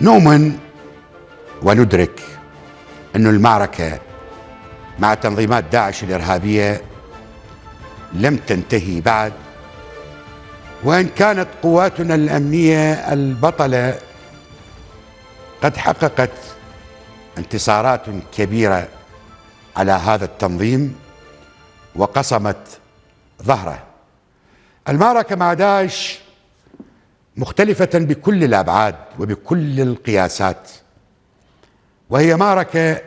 نؤمن وندرك أن المعركة مع تنظيمات داعش الإرهابية لم تنتهي بعد وإن كانت قواتنا الأمنية البطلة قد حققت انتصارات كبيرة على هذا التنظيم وقصمت ظهره المعركة مع داعش مختلفة بكل الأبعاد وبكل القياسات وهي معركة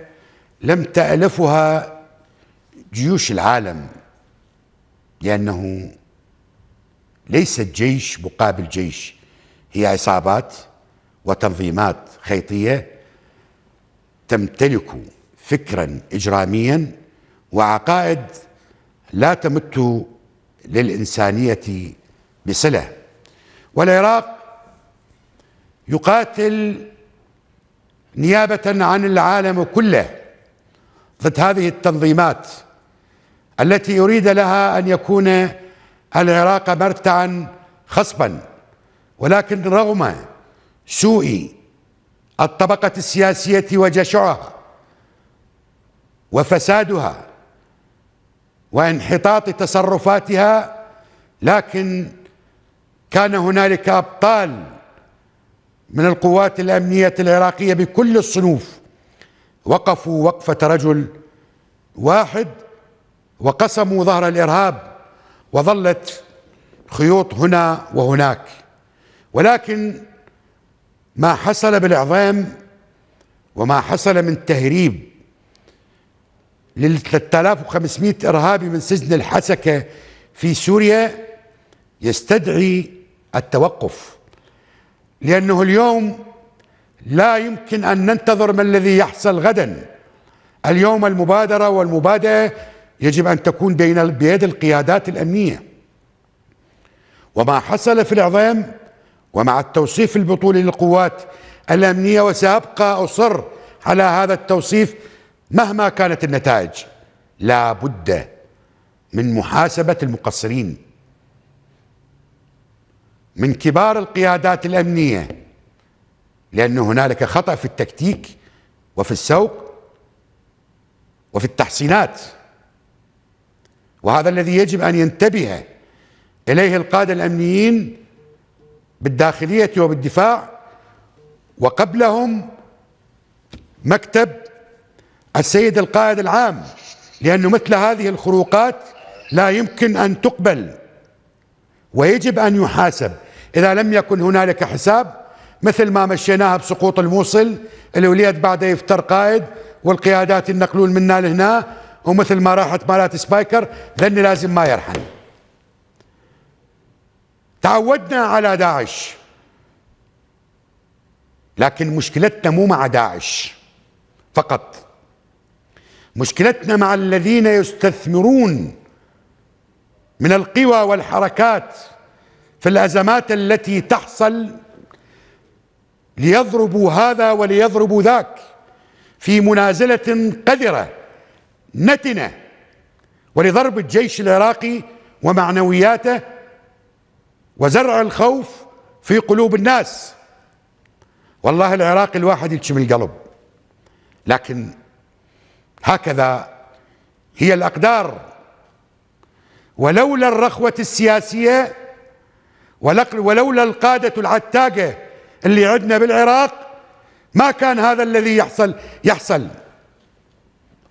لم تألفها جيوش العالم لأنه ليست جيش مقابل جيش هي عصابات وتنظيمات خيطية تمتلك فكرا إجراميا وعقائد لا تمت للإنسانية بصلة والعراق يقاتل نيابة عن العالم كله ضد هذه التنظيمات التي يريد لها أن يكون العراق مرتعا خصبا ولكن رغم سوء الطبقة السياسية وجشعها وفسادها وانحطاط تصرفاتها لكن كان هنالك أبطال من القوات الأمنية العراقية بكل الصنوف وقفوا وقفة رجل واحد وقسموا ظهر الإرهاب وظلت خيوط هنا وهناك ولكن ما حصل بالعظام وما حصل من تهريب لل 3500 إرهابي من سجن الحسكة في سوريا يستدعي التوقف لانه اليوم لا يمكن ان ننتظر ما الذي يحصل غدا اليوم المبادره والمبادئه يجب ان تكون بين بيد القيادات الامنيه وما حصل في العظام ومع التوصيف البطولي للقوات الامنيه وسابقى اصر على هذا التوصيف مهما كانت النتائج لا بد من محاسبه المقصرين من كبار القيادات الأمنية لأن هنالك خطأ في التكتيك وفي السوق وفي التحصينات وهذا الذي يجب أن ينتبه إليه القادة الأمنيين بالداخلية وبالدفاع وقبلهم مكتب السيد القائد العام لأن مثل هذه الخروقات لا يمكن أن تقبل ويجب أن يحاسب إذا لم يكن هنالك حساب مثل ما مشيناها بسقوط الموصل الوليد بعده يفتر قائد والقيادات النقلول منا لهنا ومثل ما راحت مالات سبايكر ذن لازم ما يرحل تعودنا على داعش لكن مشكلتنا مو مع داعش فقط مشكلتنا مع الذين يستثمرون من القوى والحركات في الأزمات التي تحصل ليضربوا هذا وليضربوا ذاك في منازلة قذرة نتنة ولضرب الجيش العراقي ومعنوياته وزرع الخوف في قلوب الناس والله العراق الواحد يبكي من القلب لكن هكذا هي الأقدار ولولا الرخوة السياسية ولولا القادة العتاقة اللي عندنا بالعراق ما كان هذا الذي يحصل يحصل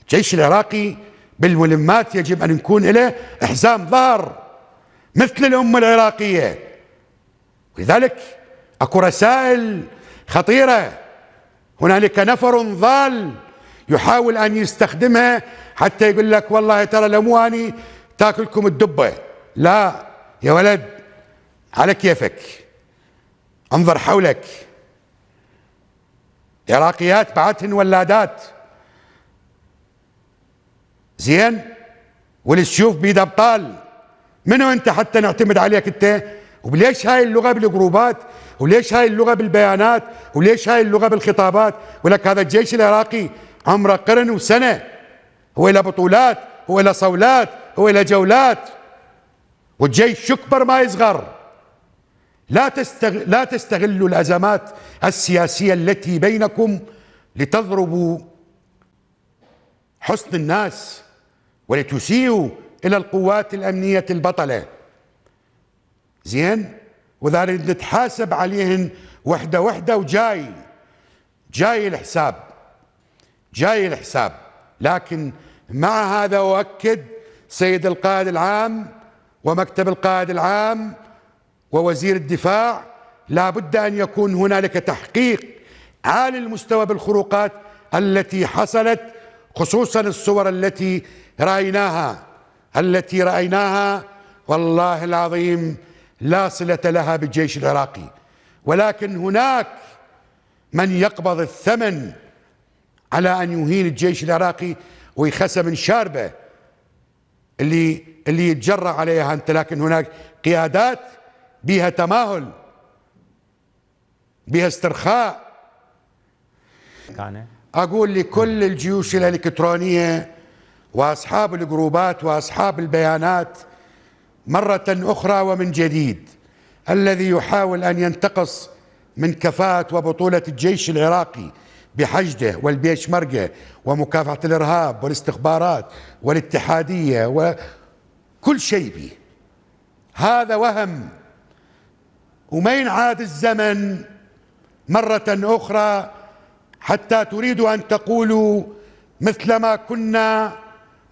الجيش العراقي بالملمات يجب أن يكون له إحزام ظهر مثل الأمة العراقية ولذلك أكو رسائل خطيرة هنالك نفر ضال يحاول أن يستخدمها حتى يقول لك والله ترى لمواني تاكلكم الدبة لا يا ولد على كيفك انظر حولك عراقيات بعتهن ولادات زين والسيوف بيد ابطال منو انت حتى نعتمد عليك انت وليش هاي اللغه بالجروبات وليش هاي اللغه بالبيانات وليش هاي اللغه بالخطابات ولك هذا الجيش العراقي عمره قرن وسنه هو الى بطولات هو الى صولات هو الى جولات والجيش يكبر ما يصغر لا تستغل لا تستغلوا الازمات السياسيه التي بينكم لتضربوا حسن الناس ولتسيئوا الى القوات الامنيه البطله زين وذلك نتحاسب عليهن وحده وحده وجاي جاي الحساب جاي الحساب لكن مع هذا اؤكد سيد القائد العام ومكتب القائد العام ووزير الدفاع لا بد أن يكون هنالك تحقيق عالي المستوى بالخروقات التي حصلت خصوصا الصور التي رأيناها التي رأيناها والله العظيم لا صلة لها بالجيش العراقي ولكن هناك من يقبض الثمن على أن يهين الجيش العراقي ويخسى من شاربه اللي اللي يتجرأ عليها انت لكن هناك قيادات بيها تماهل بيها استرخاء أقول لكل الجيوش الإلكترونية وأصحاب الجروبات وأصحاب البيانات مرة أخرى ومن جديد الذي يحاول أن ينتقص من كفاءة وبطولة الجيش العراقي بحشده والبيشمركة ومكافحة الإرهاب والاستخبارات والاتحادية وكل شيء به هذا وهم وما ينعاد الزمن مرة أخرى حتى تريدوا أن تقولوا مثل ما كنا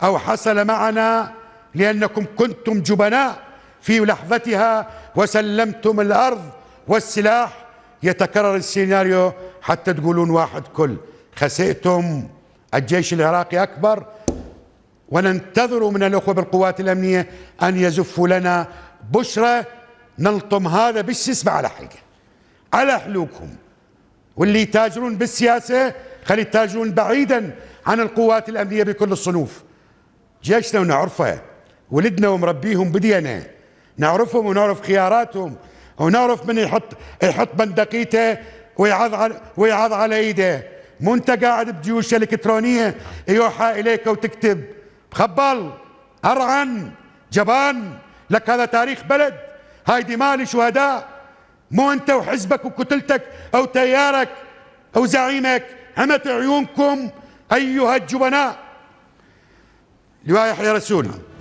أو حصل معنا لأنكم كنتم جبناء في لحظتها وسلمتم الأرض والسلاح يتكرر السيناريو حتى تقولون واحد كل خسئتم الجيش العراقي أكبر وننتظر من الأخوة بالقوات الأمنية أن يزفوا لنا بشرة نلطم هذا بالسسمة على حلقه على حلوقهم واللي يتاجرون بالسياسة خلي يتاجرون بعيدا عن القوات الأمنية بكل الصنوف جيشنا ونعرفه ولدنا ومربيهم بدينا نعرفهم ونعرف خياراتهم ونعرف من يحط يحط بندقيته ويعض على ويعض على ايده مو انت قاعد بجيوش الكترونيه يوحى اليك وتكتب خبل ارعن جبان لك هذا تاريخ بلد هاي دماء شهداء مو أنت وحزبك وكتلتك أو تيارك أو زعيمك عمت عيونكم أيها الجبناء لواء يحيى رسولنا